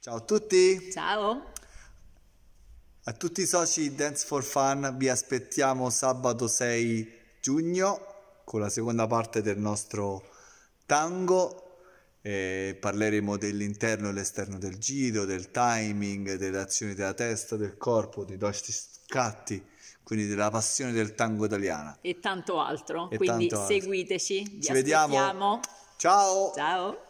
Ciao a tutti! Ciao! A tutti i soci di Dance for Fun vi aspettiamo sabato 6 giugno con la seconda parte del nostro tango. Eh, parleremo dell'interno e l'esterno del giro, del timing, delle azioni della testa, del corpo, dei nostri scatti, quindi della passione del tango italiana. E tanto altro. E quindi tanto altro. seguiteci. Vi Ci aspettiamo. vediamo. Ciao. Ciao.